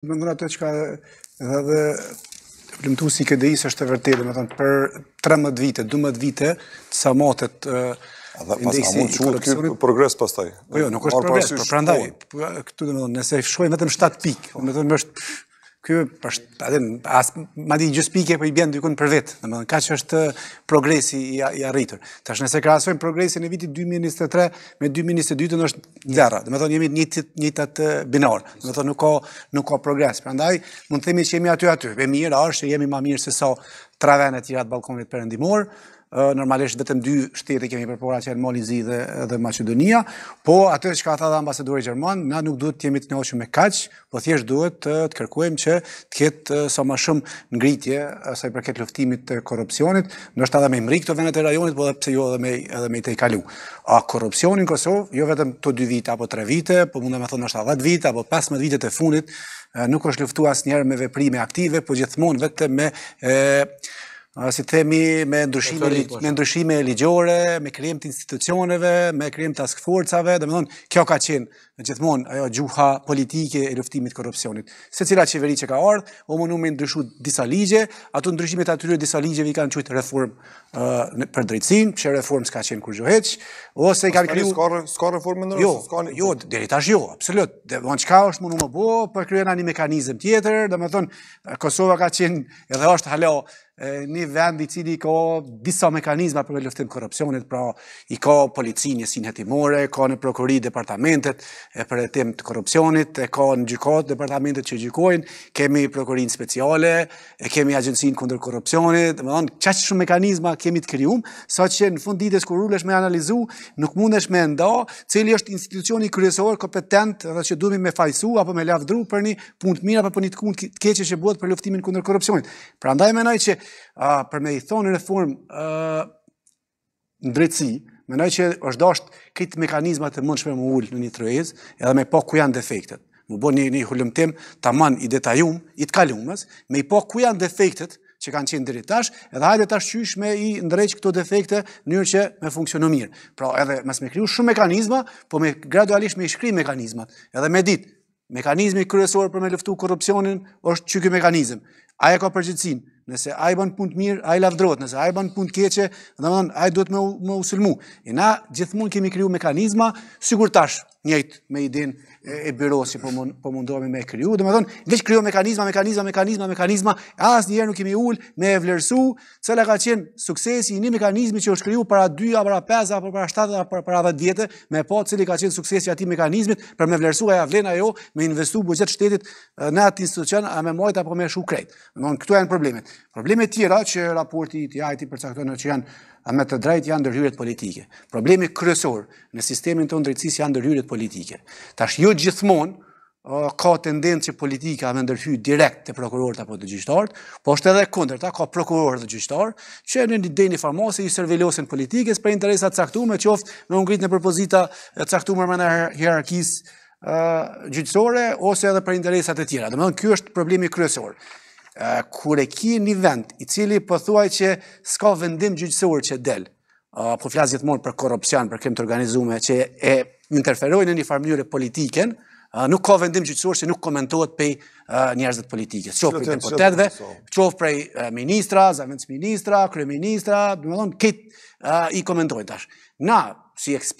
Më nërë ato që ka edhe dhe plëmtu si këtë dhejës është të vërtetë, më thënë, për 13 vite, 12 vite, sa matët indeksi i korupcionit. A mund që këtë progres pas taj? Po jo, nuk është progres, për po prandaj, po. këtu dhe më thënë, nëse shkojnë vetëm 7 pikë, më thënë, më është Ky është atë as madje ju spike po i bën dikun për vet, domethënë kaq është uh, progresi i i arritur. Tash nëse krahasojmë progresin e vitit 2023 me 2022-n është ndarra. Domethënë jemi në një njëjtat uh, binor. Domethënë nuk ka nuk ka progres. Prandaj mund të themi që jemi aty aty. Ve mirë, është që jemi më mirë se sa 30 tre vende të tjera të ballkonit perëndimor normalisht vetëm dy shtete kemi përpora që janë Malizi dhe, dhe Macedonia, po atë që ka tha ambasadori Gjerman, na nuk duhet të jemi të njohëshme me kaq, po thjesht duhet të, të që të ketë sa më shumë ngritje sa i përket luftimit të korupcionit, nështë edhe me imri këto venet e rajonit, po dhe pse jo edhe me, edhe me të i kalu. A korupcionin Kosovë, jo vetëm të dy vite apo tre vite, po mund të me thonë nështë 10 vite apo 15 vite të fundit, nuk është luftuar asnjëherë me veprime aktive, po gjithmonë vetëm me e, Si themi me ndryshime, me ndryshime ligjore, me krijim të institucioneve, me krijim të askforcave, dhe me thonë, kjo ka qenë gjithmonë ajo gjuha politike e luftimit korupcionit. Se cila qeveri që ka ardhë, o më nëmë ndryshu disa ligje, ato ndryshimet atyre disa ligjeve i kanë qëjtë reform për drejtsin, që reform s'ka qenë kur gjoheq, ose i kanë kriju... S'ka reform në nërës? Jo, jo, dheri tash jo, absolut. Dhe më në qka është më nëmë bo, për kryena një mekanizm tjetër, dhe thonë, Kosova ka qenë edhe është halo, një vend i cili ka disa mekanizma për luftën e korrupsionit, pra i ka policinë një sinë ka në prokurori departamentet e për hetim të korrupsionit, e ka në gjykat departamentet që gjykojnë, kemi prokurinë speciale, e kemi agjencinë kundër korrupsionit, domethënë çaj shumë mekanizma kemi të krijuam, saqë në fund ditës kur ulesh me analizu, nuk mundesh me nda, cili është institucioni kryesor kompetent dhe që duhemi me fajsu apo me lavdru për një punë të apo një të keqe që bëhet për luftimin kundër korrupsionit. Prandaj mendoj që për me i thonë në formë ndrejtësi, Mendoj që është dashur këtë mekanizmat të mundshme më ul në një trojez, edhe me pak po ku janë defektet. Më bën një një të tamam i detajum, i të kalumës, me i po ku janë defektet që kanë qenë deri tash, edhe hajde tash qysh me i ndrejç këto defekte në mënyrë që me funksionë mirë. Pra edhe mas me kriju shumë mekanizma, po me gradualisht me i shkrim mekanizmat. Edhe me ditë, mekanizmi kryesor për me luftu korrupsionin është çyky mekanizëm. Ai ka përgjegjësinë nëse ai bën punë të mirë, ai lavdrohet, nëse ai bën punë të keqe, domethënë ai duhet më më usulmu. Ne na gjithmonë kemi kriju mekanizma, sigur tash njëjtë me idin e byrosi si po, po mundohemi me kryu, dhe me thonë, vëqë kryo mekanizma, mekanizma, mekanizma, mekanizma, asë njëherë nuk imi ullë me e vlerësu, cële ka qenë suksesi, një mekanizmi që është kryu para 2, apara 5, apara 7, apara 10 djetë, me po cili ka qenë suksesi ati mekanizmit, për me vlerësu a ja vlena jo, me investu bugjet shtetit në atë institucion, a me mojt, apo me shu krejt. Këtu e në problemet. Problemet tjera që raporti të jajti përcaktojnë që janë a me të drejt janë ndërhyrjet politike. Problemi kryesor në sistemin tonë drejtësisë janë ndërhyrjet politike. Tash jo gjithmonë ka tendencë që politika me ndërhyrje direkt te prokurorët apo të gjyqtarët, por është edhe kundërta, ka prokurorë dhe gjyqtarë që në një denë informacioni i servelosen politikës për interesa të caktuara, qoftë në ngritje në propozita të caktuara me në hierarkisë gjyqësore ose edhe për interesat e tjera. Domethënë ky është problemi kryesor e ki një vend i cili përthuaj po që s'ka vendim gjyqësor që del, po flasë gjithmonë për korupcion, për këmë të organizume, që e interferojnë në një farmënyre politiken, nuk ka vendim gjyqësor që nuk komentohet pej njerëzit politike, qofë për depotetve, qofë për ministra, zavendës ministra, kryeministra, dhe më këtë i komentojnë tash. Na, si ekspert,